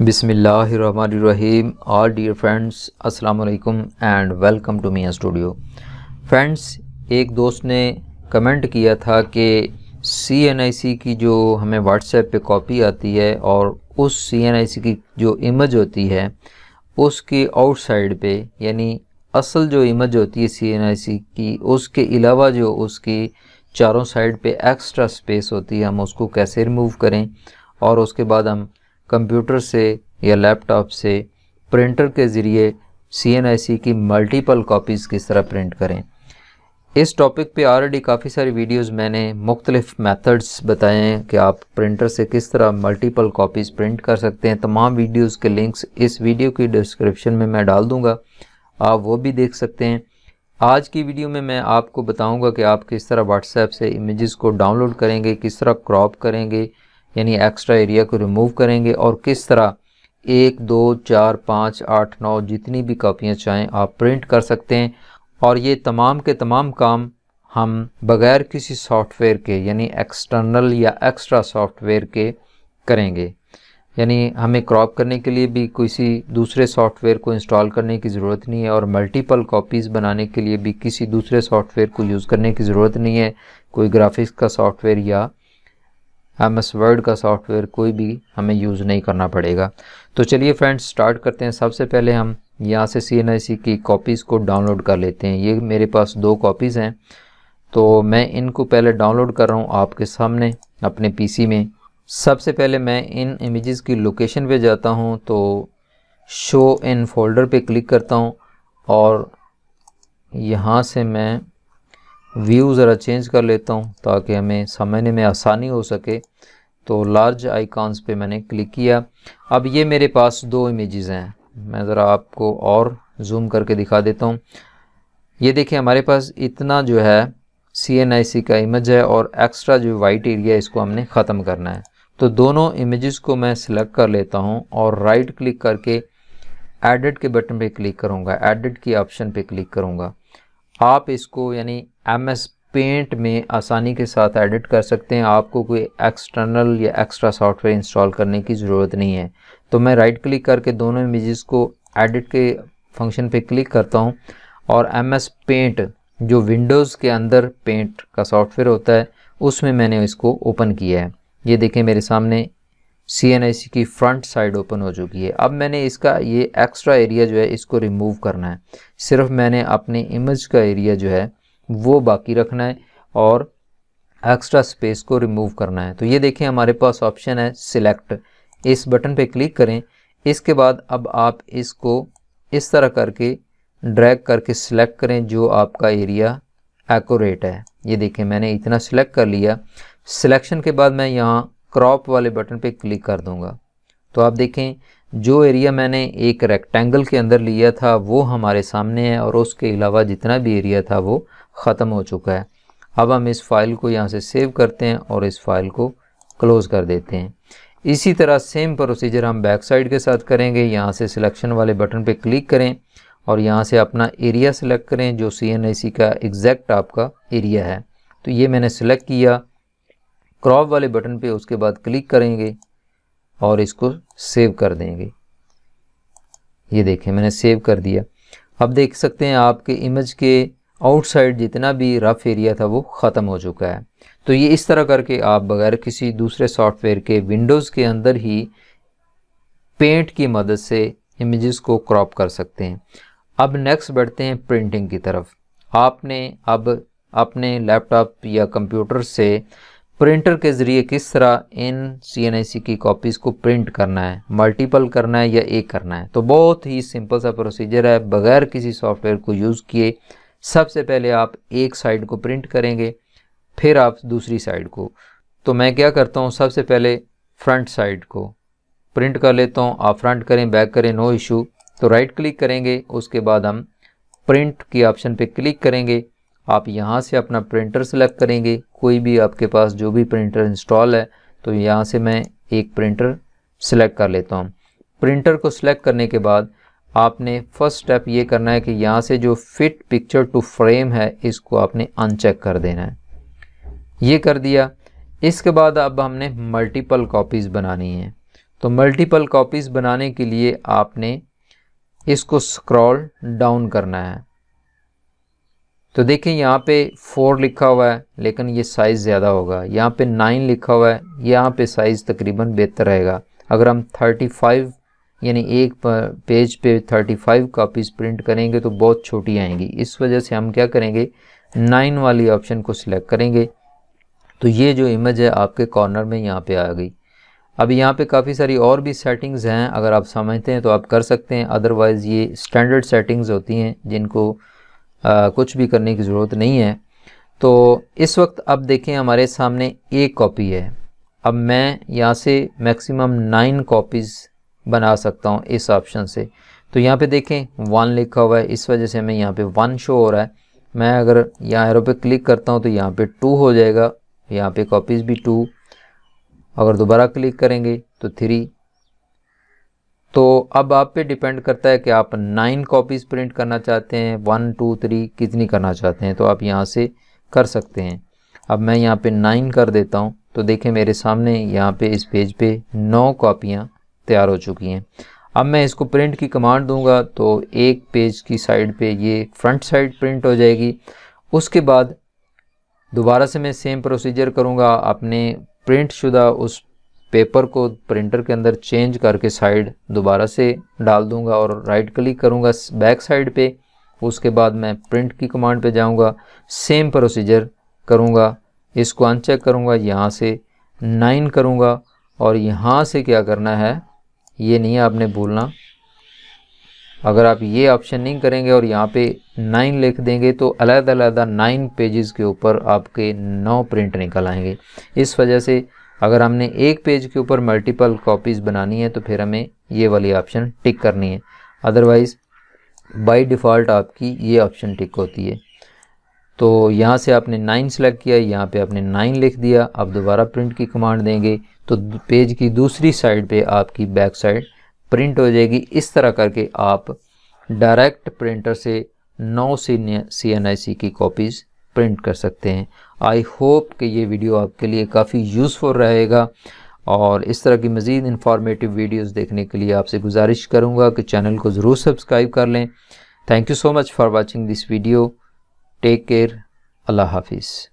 बिसमीम और dear friends अस्सलाम वालेकुम and welcome to me studio friends एक दोस्त ने कमेंट किया था कि सी एन आई सी की जो हमें व्हाट्सएप पे कॉपी आती है और उस सी एन आई सी की जो इमेज होती है उसकी आउटसाइड पे यानी असल जो इमेज होती है सी एन आई सी की उसके अलावा जो उसकी चारों साइड पे एक्स्ट्रा स्पेस होती है हम उसको कैसे रिमूव करें और उसके बाद हम कंप्यूटर से या लैपटॉप से प्रिंटर के ज़रिए सी की मल्टीपल कॉपीज़ किस तरह प्रिंट करें इस टॉपिक पे ऑलरेडी काफ़ी सारी वीडियोस मैंने मुख्तलिफ़ मेथड्स बताए हैं कि आप प्रिंटर से किस तरह मल्टीपल कॉपीज़ प्रिंट कर सकते हैं तमाम वीडियोस के लिंक्स इस वीडियो की डिस्क्रिप्शन में मैं डाल दूंगा आप वो भी देख सकते हैं आज की वीडियो में मैं आपको बताऊंगा कि आप किस तरह व्हाट्सएप से इमेज़ को डाउनलोड करेंगे किस तरह क्रॉप करेंगे यानी एक्स्ट्रा एरिया को रिमूव करेंगे और किस तरह एक दो चार पाँच आठ नौ जितनी भी कापियाँ चाहें आप प्रिंट कर सकते हैं और ये तमाम के तमाम काम हम बग़ैर किसी सॉफ्टवेयर के यानी एक्सटर्नल या एक्स्ट्रा सॉफ्टवेयर के करेंगे यानी हमें क्रॉप करने के लिए भी किसी दूसरे सॉफ्टवेयर को इंस्टॉल करने की ज़रूरत नहीं है और मल्टीपल कॉपीज़ बनाने के लिए भी किसी दूसरे सॉफ्टवेयर को यूज़ करने की ज़रूरत नहीं है कोई ग्राफिक्स का सॉफ्टवेयर या एम एस वर्ड का सॉफ्टवेयर कोई भी हमें यूज़ नहीं करना पड़ेगा तो चलिए फ्रेंड्स स्टार्ट करते हैं सबसे पहले हम यहाँ से सी एन आई सी की कॉपीज़ को डाउनलोड कर लेते हैं ये मेरे पास दो कॉपीज़ हैं तो मैं इनको पहले डाउनलोड कर रहा हूँ आपके सामने अपने पीसी में सबसे पहले मैं इन इमेजेस की लोकेशन पे जाता हूँ तो शो इन फोल्डर पे क्लिक करता हूँ और यहाँ से मैं व्यू ज़रा चेंज कर लेता हूँ ताकि हमें समझने में आसानी हो सके तो लार्ज आइकॉन्स पे मैंने क्लिक किया अब ये मेरे पास दो इमेजेस हैं मैं ज़रा आपको और जूम करके दिखा देता हूँ ये देखिए हमारे पास इतना जो है सी का इमेज है और एक्स्ट्रा जो वाइट एरिया इसको हमने ख़त्म करना है तो दोनों इमेजेस को मैं सिलेक्ट कर लेता हूँ और राइट क्लिक करके एडिट के बटन पे क्लिक करूँगा एडिट की ऑप्शन पे क्लिक करूँगा आप इसको यानी एम एस पेंट में आसानी के साथ एडिट कर सकते हैं आपको कोई एक्सटर्नल या एक्स्ट्रा सॉफ्टवेयर इंस्टॉल करने की ज़रूरत नहीं है तो मैं राइट क्लिक करके दोनों इमेजेस को एडिट के फंक्शन पे क्लिक करता हूँ और एम एस पेंट जो विंडोज़ के अंदर पेंट का सॉफ्टवेयर होता है उसमें मैंने इसको ओपन किया है ये देखें मेरे सामने सी की फ्रंट साइड ओपन हो चुकी है अब मैंने इसका ये एक्स्ट्रा एरिया जो है इसको रिमूव करना है सिर्फ मैंने अपने इमेज का एरिया जो है वो बाकी रखना है और एक्स्ट्रा स्पेस को रिमूव करना है तो ये देखें हमारे पास ऑप्शन है सिलेक्ट इस बटन पे क्लिक करें इसके बाद अब आप इसको इस तरह करके ड्रैग करके सिलेक्ट करें जो आपका एरिया एकोरेट है ये देखें मैंने इतना सिलेक्ट कर लिया सिलेक्शन के बाद मैं यहाँ क्रॉप वाले बटन पे क्लिक कर दूंगा तो आप देखें जो एरिया मैंने एक रेक्टेंगल के अंदर लिया था वो हमारे सामने है और उसके अलावा जितना भी एरिया था वो ख़त्म हो चुका है अब हम इस फाइल को यहाँ से सेव करते हैं और इस फाइल को क्लोज़ कर देते हैं इसी तरह सेम प्रोसीजर हम बैक साइड के साथ करेंगे यहाँ से सिलेक्शन वाले बटन पे क्लिक करें और यहाँ से अपना एरिया सिलेक्ट करें जो सी का एग्जैक्ट आपका एरिया है तो ये मैंने सिलेक्ट किया क्रॉप वाले बटन पे उसके बाद क्लिक करेंगे और इसको सेव कर देंगे ये देखें मैंने सेव कर दिया अब देख सकते हैं आपके इमेज के आउटसाइड जितना भी रफ एरिया था वो ख़त्म हो चुका है तो ये इस तरह करके आप बगैर किसी दूसरे सॉफ्टवेयर के विंडोज़ के अंदर ही पेंट की मदद से इमेजेस को क्रॉप कर सकते हैं अब नेक्स्ट बढ़ते हैं प्रिंटिंग की तरफ आपने अब अपने लैपटॉप या कंप्यूटर से प्रिंटर के ज़रिए किस तरह इन सी की कॉपीज़ को प्रिंट करना है मल्टीपल करना है या एक करना है तो बहुत ही सिंपल सा प्रोसीजर है बगैर किसी सॉफ्टवेयर को यूज़ किए सबसे पहले आप एक साइड को प्रिंट करेंगे फिर आप दूसरी साइड को तो मैं क्या करता हूँ सबसे पहले फ्रंट साइड को प्रिंट कर लेता हूँ आप फ्रंट करें बैक करें नो इशू तो राइट क्लिक करेंगे उसके बाद हम प्रिंट की ऑप्शन पे क्लिक करेंगे आप यहाँ से अपना प्रिंटर सेलेक्ट करेंगे कोई भी आपके पास जो भी प्रिंटर इंस्टॉल है तो यहाँ से मैं एक प्रिंटर सेलेक्ट कर लेता हूँ प्रिंटर को सिलेक्ट करने के बाद आपने फर्स्ट स्टेप ये करना है कि यहाँ से जो फिट पिक्चर टू फ्रेम है इसको आपने अनचेक कर देना है ये कर दिया इसके बाद अब हमने मल्टीपल कॉपीज़ बनानी है तो मल्टीपल कॉपीज़ बनाने के लिए आपने इसको स्क्रॉल डाउन करना है तो देखें यहाँ पे फोर लिखा हुआ है लेकिन ये साइज़ ज़्यादा होगा यहाँ पे नाइन लिखा हुआ है यहाँ पे साइज़ तकरीबन बेहतर रहेगा अगर हम थर्टी फाइव यानी एक पेज पे थर्टी फाइव कापीज़ प्रिंट करेंगे तो बहुत छोटी आएंगी इस वजह से हम क्या करेंगे नाइन वाली ऑप्शन को सिलेक्ट करेंगे तो ये जो इमेज है आपके कॉर्नर में यहाँ पे आ गई अब यहाँ पे काफ़ी सारी और भी सेटिंग्स हैं अगर आप समझते हैं तो आप कर सकते हैं अदरवाइज़ ये स्टैंडर्ड सेटिंग्स होती हैं जिनको आ, कुछ भी करने की ज़रूरत नहीं है तो इस वक्त अब देखें हमारे सामने एक कॉपी है अब मैं यहाँ से मैक्सिमम नाइन कॉपीज़ बना सकता हूँ इस ऑप्शन से तो यहाँ पे देखें वन लिखा हुआ है इस वजह से हमें यहाँ पे वन शो हो रहा है मैं अगर यहाँ एरो पे क्लिक करता हूँ तो यहाँ पे टू हो जाएगा यहाँ पे कॉपीज़ भी टू अगर दोबारा क्लिक करेंगे तो थ्री तो अब आप पे डिपेंड करता है कि आप नाइन कॉपीज़ प्रिंट करना चाहते हैं वन टू थ्री कितनी करना चाहते हैं तो आप यहाँ से कर सकते हैं अब मैं यहाँ पे नाइन कर देता हूँ तो देखें मेरे सामने यहाँ पे इस पेज पे नौ कॉपियाँ तैयार हो चुकी हैं अब मैं इसको प्रिंट की कमांड दूंगा तो एक पेज की साइड पे ये फ्रंट साइड प्रिंट हो जाएगी उसके बाद दोबारा से मैं सेम प्रोसीजर करूँगा अपने प्रिंट शुदा उस पेपर को प्रिंटर के अंदर चेंज करके साइड दोबारा से डाल दूंगा और राइट क्लिक करूंगा बैक साइड पे उसके बाद मैं प्रिंट की कमांड पे जाऊंगा सेम प्रोसीजर करूंगा इसको अनचेक करूंगा यहाँ से नाइन करूंगा और यहाँ से क्या करना है ये नहीं आपने भूलना अगर आप ये ऑप्शन नहीं करेंगे और यहाँ पे नाइन लिख देंगे तो अलग अलग नाइन पेजेस के ऊपर आपके नौ प्रिंट निकल आएंगे इस वजह से अगर हमने एक पेज के ऊपर मल्टीपल कॉपीज़ बनानी है तो फिर हमें ये वाली ऑप्शन टिक करनी है अदरवाइज़ बाई डिफ़ॉल्ट आपकी ये ऑप्शन टिक होती है तो यहाँ से आपने नाइन सेलेक्ट किया यहाँ पे आपने नाइन लिख दिया आप दोबारा प्रिंट की कमांड देंगे तो पेज की दूसरी साइड पे आपकी बैक साइड प्रिंट हो जाएगी इस तरह करके आप डायरेक्ट प्रिंटर से नौ सी सी एन आई सी की कॉपीज़ प्रिंट कर सकते हैं आई होप कि ये वीडियो आपके लिए काफ़ी यूज़फुल रहेगा और इस तरह की मज़ीद इंफॉर्मेटिव वीडियोस देखने के लिए आपसे गुजारिश करूँगा कि चैनल को ज़रूर सब्सक्राइब कर लें thank you so much for watching this video take care अल्लाह हाफिज़